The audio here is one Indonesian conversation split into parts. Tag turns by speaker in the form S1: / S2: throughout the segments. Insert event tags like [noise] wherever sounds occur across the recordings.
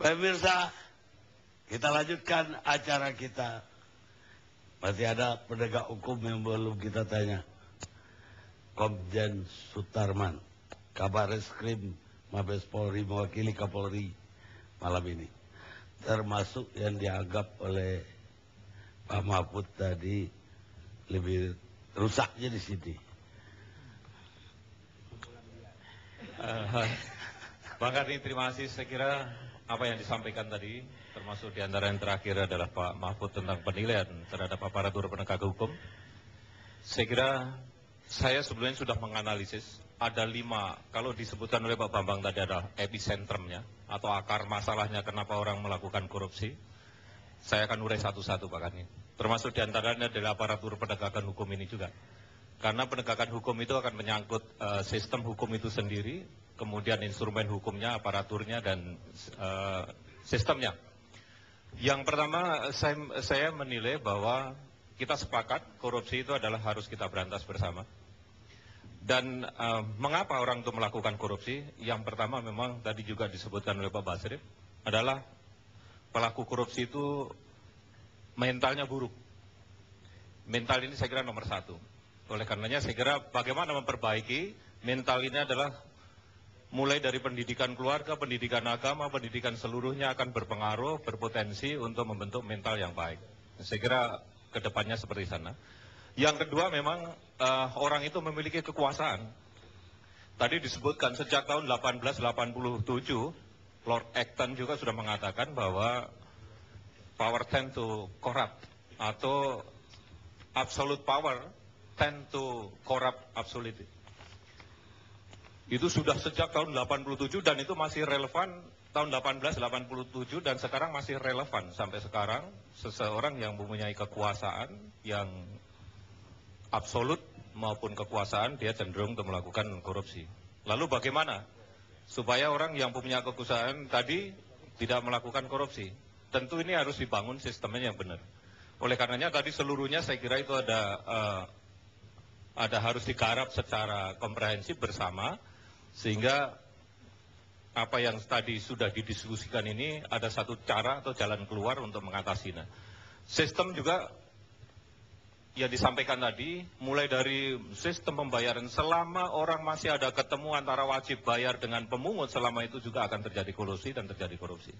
S1: Pemirsa, kita lanjutkan acara kita. Masih ada penegak hukum yang belum kita tanya. Komjen Sutarman, kabar reskrim Mabes Polri mewakili Kapolri malam ini. Termasuk yang dianggap oleh Pak Mahfud tadi lebih rusaknya di sini.
S2: Uh, eh, Bang Karni, terima kasih. Saya kira apa yang disampaikan tadi, termasuk di antara yang terakhir adalah Pak Mahfud tentang penilaian terhadap aparatur penegak hukum. Saya kira saya sebelumnya sudah menganalisis, ada lima, kalau disebutkan oleh Pak Bambang tadi adalah epicentrumnya, atau akar masalahnya kenapa orang melakukan korupsi. Saya akan urai satu-satu Pak Kani. Termasuk antaranya adalah aparatur penegakan hukum ini juga. Karena penegakan hukum itu akan menyangkut uh, sistem hukum itu sendiri, kemudian instrumen hukumnya, aparaturnya, dan uh, sistemnya. Yang pertama, saya, saya menilai bahwa kita sepakat korupsi itu adalah harus kita berantas bersama. Dan uh, mengapa orang itu melakukan korupsi? Yang pertama memang tadi juga disebutkan oleh Pak Basri adalah pelaku korupsi itu mentalnya buruk. Mental ini saya kira nomor satu. Oleh karenanya saya kira bagaimana memperbaiki mental ini adalah mulai dari pendidikan keluarga, pendidikan agama, pendidikan seluruhnya akan berpengaruh, berpotensi untuk membentuk mental yang baik. Saya kira kedepannya seperti sana. Yang kedua memang uh, orang itu memiliki kekuasaan. Tadi disebutkan sejak tahun 1887, Lord Acton juga sudah mengatakan bahwa power tend to corrupt atau absolute power tend to corrupt absolutely. Itu sudah sejak tahun 87 dan itu masih relevan tahun 1887 dan sekarang masih relevan sampai sekarang seseorang yang mempunyai kekuasaan yang absolut maupun kekuasaan dia cenderung untuk melakukan korupsi. Lalu bagaimana supaya orang yang punya kekuasaan tadi tidak melakukan korupsi? Tentu ini harus dibangun sistemnya yang benar. Oleh karenanya tadi seluruhnya saya kira itu ada uh, ada harus dikarap secara komprehensif bersama sehingga apa yang tadi sudah didiskusikan ini ada satu cara atau jalan keluar untuk mengatasinya. Sistem juga ya disampaikan tadi, mulai dari sistem pembayaran, selama orang masih ada ketemu antara wajib bayar dengan pemungut, selama itu juga akan terjadi kolusi dan terjadi korupsi.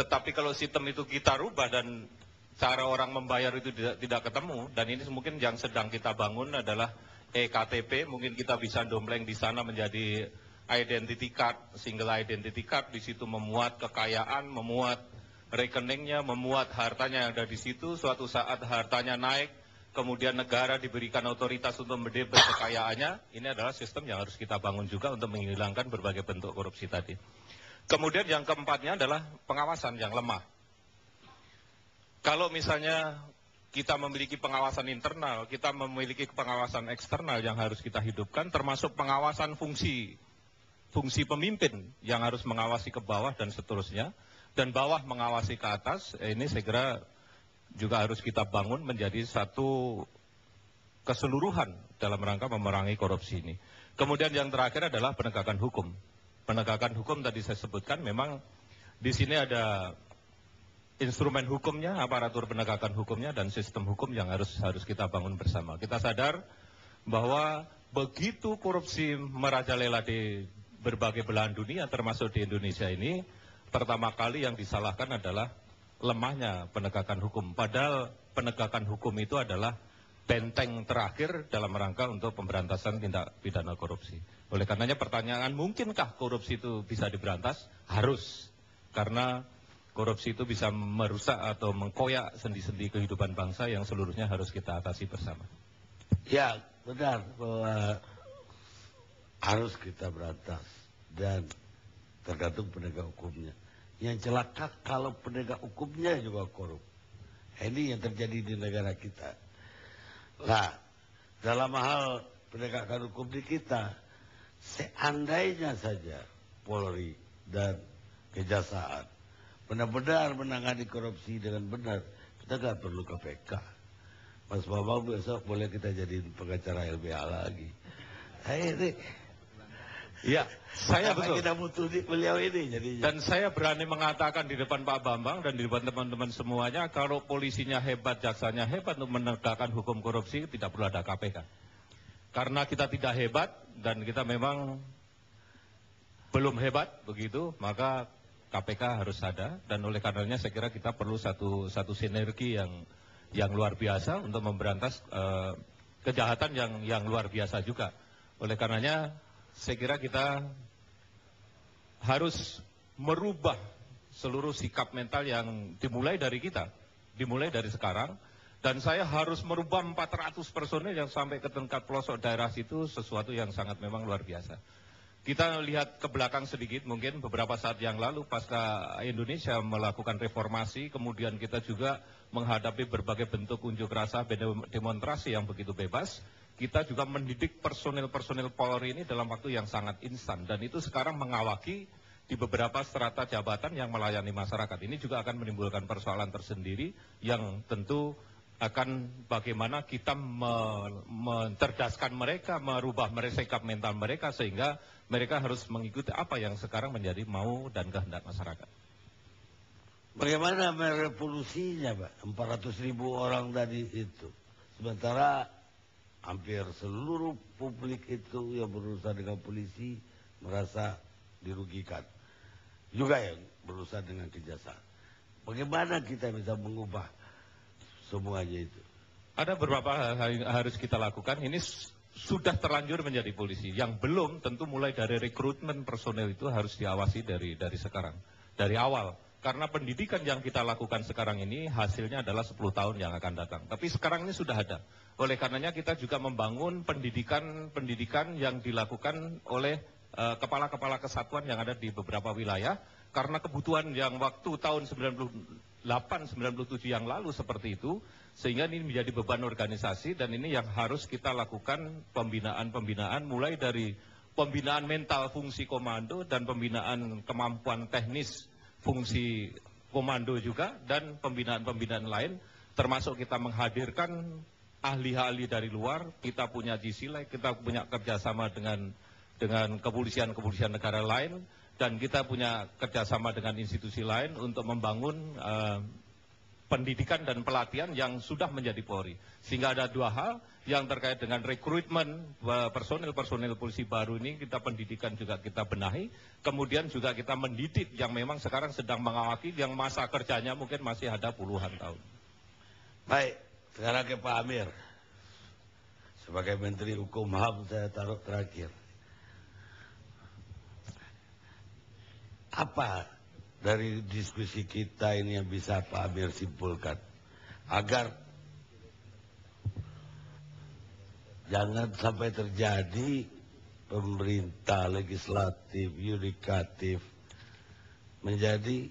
S2: Tetapi kalau sistem itu kita rubah dan cara orang membayar itu tidak ketemu, dan ini mungkin yang sedang kita bangun adalah ektp mungkin kita bisa dompleng di sana menjadi identity card, single identity card, di situ memuat kekayaan, memuat rekeningnya, memuat hartanya yang ada di situ, suatu saat hartanya naik, kemudian negara diberikan otoritas untuk mendebet kekayaannya, ini adalah sistem yang harus kita bangun juga untuk menghilangkan berbagai bentuk korupsi tadi. Kemudian yang keempatnya adalah pengawasan yang lemah. Kalau misalnya kita memiliki pengawasan internal, kita memiliki pengawasan eksternal yang harus kita hidupkan, termasuk pengawasan fungsi, fungsi pemimpin yang harus mengawasi ke bawah dan seterusnya, dan bawah mengawasi ke atas, eh, ini segera juga harus kita bangun menjadi satu keseluruhan dalam rangka memerangi korupsi ini. Kemudian yang terakhir adalah penegakan hukum. Penegakan hukum tadi saya sebutkan memang di sini ada instrumen hukumnya, aparatur penegakan hukumnya dan sistem hukum yang harus harus kita bangun bersama. Kita sadar bahwa begitu korupsi merajalela di berbagai belahan dunia termasuk di Indonesia ini pertama kali yang disalahkan adalah lemahnya penegakan hukum. Padahal penegakan hukum itu adalah benteng terakhir dalam rangka untuk pemberantasan tindak pidana korupsi. Oleh karenanya pertanyaan mungkinkah korupsi itu bisa diberantas? Harus. Karena korupsi itu bisa merusak atau mengkoyak sendi-sendi kehidupan bangsa yang seluruhnya harus kita atasi bersama.
S1: Ya, benar bahwa harus kita berantas dan tergantung penegak hukumnya. Yang celaka kalau penegak hukumnya juga korup. Ini yang terjadi di negara kita. Nah, dalam hal penegakan hukum di kita, seandainya saja Polri dan Kejaksaan benar-benar menangani korupsi dengan benar, kita gak perlu KPK. Mas Bambang besok boleh kita jadiin pengacara LBH
S2: lagi. Hey, ini Ya, saya betul. Kita
S1: butuh di beliau
S2: ini jadinya. Dan saya berani mengatakan di depan Pak Bambang dan di depan teman-teman semuanya, kalau polisinya hebat, jaksanya hebat untuk menegakkan hukum korupsi, tidak perlu ada KPK. Karena kita tidak hebat dan kita memang belum hebat begitu, maka KPK harus ada dan oleh karenanya saya kira kita perlu satu satu sinergi yang yang luar biasa untuk memberantas uh, kejahatan yang yang luar biasa juga. Oleh karenanya saya kira kita harus merubah seluruh sikap mental yang dimulai dari kita, dimulai dari sekarang dan saya harus merubah 400 personil yang sampai ke tingkat pelosok daerah situ sesuatu yang sangat memang luar biasa. Kita lihat ke belakang sedikit mungkin beberapa saat yang lalu pasca Indonesia melakukan reformasi kemudian kita juga menghadapi berbagai bentuk unjuk rasa demonstrasi yang begitu bebas kita juga mendidik personil-personil Polri ini dalam waktu yang sangat instan dan itu sekarang mengawaki di beberapa strata jabatan yang melayani masyarakat ini juga akan menimbulkan persoalan tersendiri yang tentu akan bagaimana kita mencerdaskan mereka, merubah mereka sikap mental mereka sehingga mereka harus mengikuti apa yang sekarang menjadi mau dan kehendak masyarakat.
S1: Bagaimana merevolusinya, Pak? 400 ribu orang tadi itu. Sementara hampir seluruh publik itu yang berurusan dengan polisi merasa dirugikan. Juga yang berurusan dengan kejaksaan. Bagaimana kita bisa mengubah
S2: semuanya itu. Ada beberapa hal yang harus kita lakukan. Ini sudah terlanjur menjadi polisi. Yang belum tentu mulai dari rekrutmen personel itu harus diawasi dari dari sekarang, dari awal. Karena pendidikan yang kita lakukan sekarang ini hasilnya adalah 10 tahun yang akan datang. Tapi sekarang ini sudah ada. Oleh karenanya kita juga membangun pendidikan-pendidikan yang dilakukan oleh eh, kepala-kepala uh, kesatuan yang ada di beberapa wilayah. Karena kebutuhan yang waktu tahun 90 97 yang lalu seperti itu sehingga ini menjadi beban organisasi dan ini yang harus kita lakukan pembinaan-pembinaan mulai dari pembinaan mental fungsi komando dan pembinaan kemampuan teknis fungsi komando juga dan pembinaan-pembinaan lain termasuk kita menghadirkan ahli-ahli dari luar, kita punya GCLEC, kita punya kerjasama dengan dengan kepolisian-kepolisian negara lain dan kita punya kerjasama dengan institusi lain untuk membangun uh, pendidikan dan pelatihan yang sudah menjadi Polri. Sehingga ada dua hal yang terkait dengan rekrutmen eh, personil-personil polisi baru ini kita pendidikan juga kita benahi, kemudian juga kita mendidik yang memang sekarang sedang mengawaki yang masa kerjanya mungkin masih ada puluhan tahun. Baik, sekarang ke Pak Amir.
S1: Sebagai Menteri Hukum HAM saya taruh terakhir. Apa dari diskusi kita ini yang bisa Pak Amir simpulkan? Agar jangan sampai terjadi pemerintah legislatif, yudikatif menjadi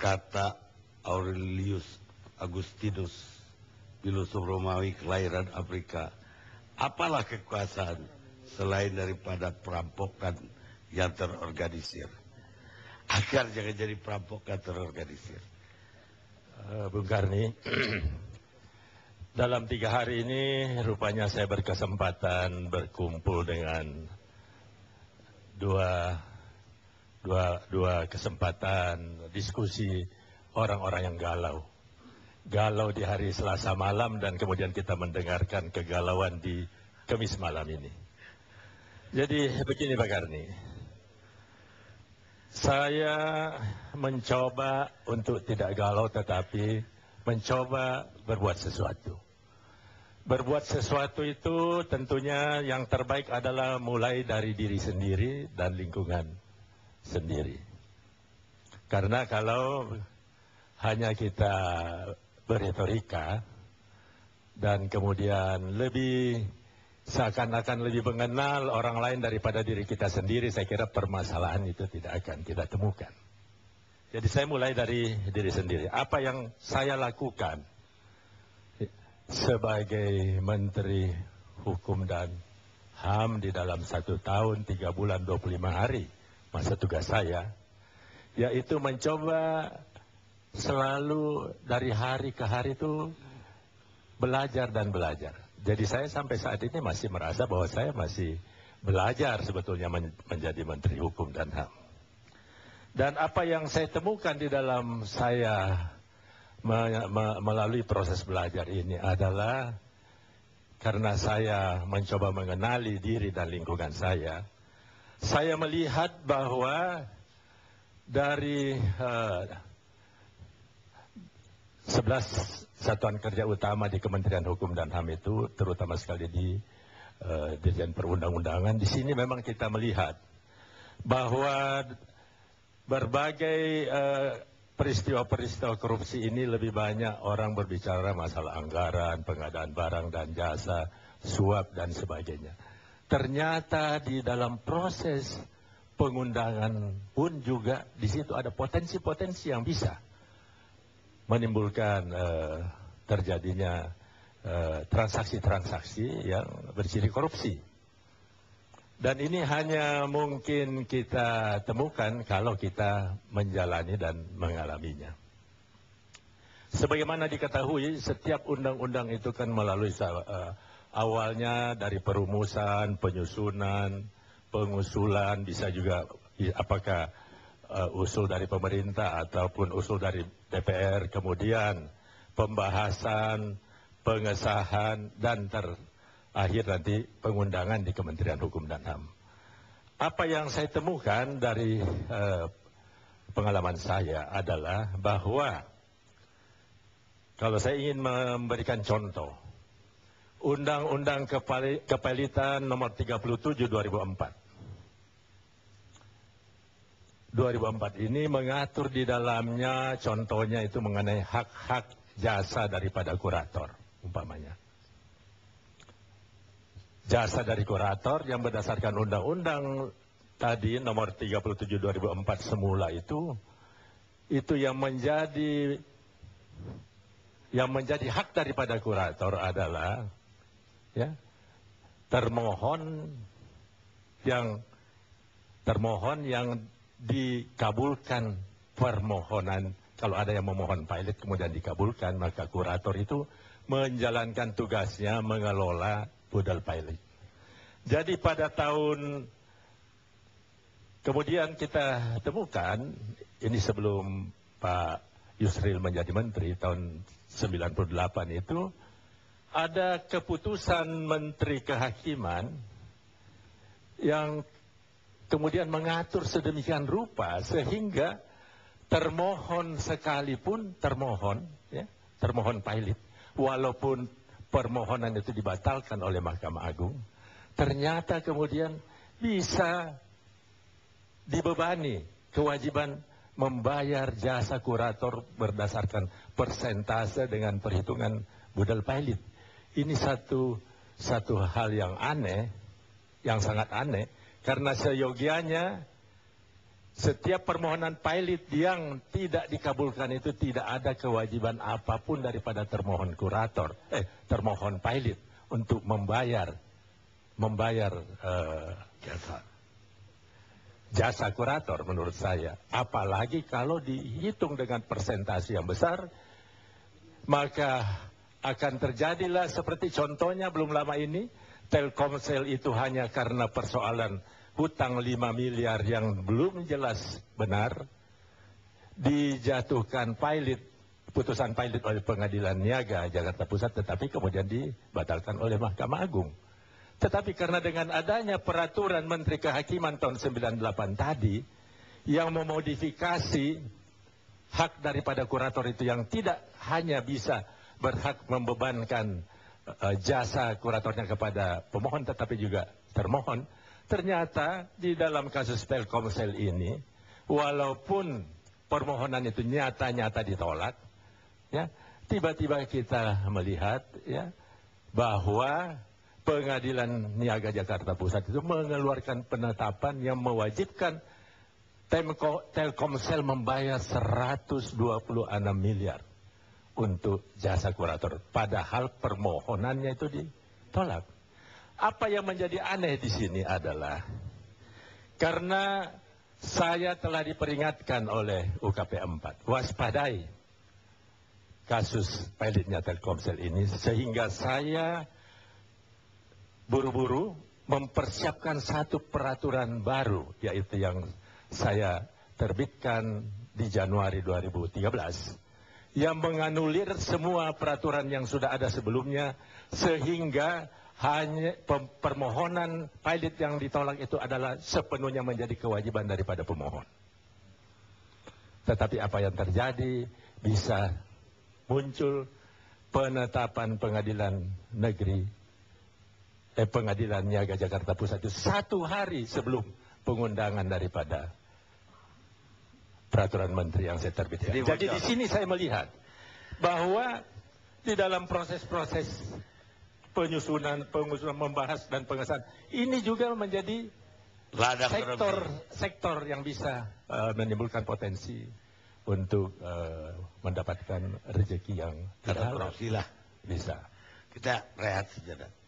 S1: kata Aurelius Agustinus filosof Romawi kelahiran Afrika apalah kekuasaan selain daripada perampokan yang
S3: terorganisir. Agar jangan jadi perampok yang terorganisir. Eh, Bung Karni, [clears throat] dalam tiga hari ini rupanya saya berkesempatan berkumpul dengan dua, dua, dua kesempatan diskusi orang-orang yang galau galau di hari Selasa malam dan kemudian kita mendengarkan kegalauan di Kamis malam ini. Jadi begini Pak Karni, saya mencoba untuk tidak galau tetapi mencoba berbuat sesuatu. Berbuat sesuatu itu tentunya yang terbaik adalah mulai dari diri sendiri dan lingkungan sendiri. Karena kalau hanya kita berretorika dan kemudian lebih seakan-akan lebih mengenal orang lain daripada diri kita sendiri, saya kira permasalahan itu tidak akan kita temukan. Jadi saya mulai dari diri sendiri. Apa yang saya lakukan sebagai Menteri Hukum dan HAM di dalam satu tahun, tiga bulan, 25 hari masa tugas saya, yaitu mencoba selalu dari hari ke hari itu belajar dan belajar. Jadi saya sampai saat ini masih merasa bahwa saya masih belajar sebetulnya men menjadi Menteri Hukum dan HAM. Dan apa yang saya temukan di dalam saya me me melalui proses belajar ini adalah karena saya mencoba mengenali diri dan lingkungan saya, saya melihat bahwa dari uh, Sebelas satuan kerja utama di Kementerian Hukum dan HAM itu terutama sekali di uh, Dirjen Perundang-undangan. Di sini memang kita melihat bahwa berbagai eh, peristiwa-peristiwa uh, -peristiwa korupsi ini lebih banyak orang berbicara masalah anggaran, pengadaan barang dan jasa, suap dan sebagainya. Ternyata di dalam proses pengundangan pun juga di situ ada potensi-potensi yang bisa menimbulkan eh, terjadinya eh, transaksi transaksi yang berciri korupsi dan ini hanya mungkin kita temukan kalau kita menjalani dan mengalaminya. Sebagaimana diketahui, setiap undang-undang itu kan melalui uh, awalnya dari perumusan, penyusunan, pengusulan, bisa juga apakah Eh, usul dari pemerintah ataupun usul dari dpr kemudian pembahasan pengesahan dan terakhir nanti pengundangan di kementerian hukum dan ham apa yang saya temukan dari eh, pengalaman saya adalah bahwa kalau saya ingin memberikan contoh Undang-Undang Kepalitan nomor 37 2004 2004 ini mengatur di dalamnya contohnya itu mengenai hak-hak jasa daripada kurator umpamanya. Jasa dari kurator yang berdasarkan undang-undang tadi nomor 37 2004 semula itu itu yang menjadi yang menjadi hak daripada kurator adalah ya termohon yang termohon yang dikabulkan permohonan kalau ada yang memohon pilot kemudian dikabulkan maka kurator itu menjalankan tugasnya mengelola budal pilot. Jadi pada tahun kemudian kita temukan ini sebelum Pak Yusril menjadi menteri tahun 98 itu ada keputusan menteri kehakiman yang kemudian mengatur sedemikian rupa sehingga termohon sekalipun termohon ya, termohon pilot walaupun permohonan itu dibatalkan oleh Mahkamah Agung ternyata kemudian bisa dibebani kewajiban membayar jasa kurator berdasarkan persentase dengan perhitungan budal pilot. Ini satu satu hal yang aneh, yang sangat aneh karena seyogianya setiap permohonan pilot yang tidak dikabulkan itu tidak ada kewajiban apapun daripada termohon kurator, eh termohon pilot untuk membayar membayar uh, jasa jasa kurator menurut saya. Apalagi kalau dihitung dengan persentase yang besar, maka akan terjadilah seperti contohnya belum lama ini Telkomsel itu hanya karena persoalan hutang 5 miliar yang belum jelas benar, dijatuhkan pilot putusan pilot oleh pengadilan niaga Jakarta Pusat tetapi kemudian dibatalkan oleh Mahkamah Agung. Tetapi karena dengan adanya peraturan Menteri Kehakiman tahun 98 tadi yang memodifikasi hak daripada kurator itu yang tidak hanya bisa berhak membebankan Eh, jasa kuratornya kepada pemohon tetapi juga termohon ternyata di dalam kasus Telkomsel ini walaupun permohonan itu nyata-nyata ditolak ya tiba-tiba kita melihat ya bahwa Pengadilan Niaga Jakarta Pusat itu mengeluarkan penetapan yang mewajibkan Telkomsel membayar 126 miliar untuk jasa kurator. Padahal permohonannya itu ditolak. Apa yang menjadi aneh di sini adalah karena saya telah diperingatkan oleh UKP 4, waspadai kasus pilotnya Telkomsel ini sehingga saya buru-buru mempersiapkan satu peraturan baru yaitu yang saya terbitkan di Januari 2013 yang menganulir semua peraturan yang sudah ada sebelumnya sehingga hanya permohonan pilot yang ditolak itu adalah sepenuhnya menjadi kewajiban daripada pemohon. Tetapi apa yang terjadi bisa muncul penetapan pengadilan negeri eh, pengadilan Niaga Jakarta Pusat itu satu hari sebelum pengundangan daripada peraturan menteri yang saya terbitkan. Jadi di sini saya melihat bahwa di dalam proses-proses penyusunan, pengusulan, membahas dan pengesahan ini juga menjadi
S2: Lada sektor
S3: sektor yang bisa uh, menimbulkan potensi untuk uh, mendapatkan rezeki yang tidak lah bisa kita rehat sejenak.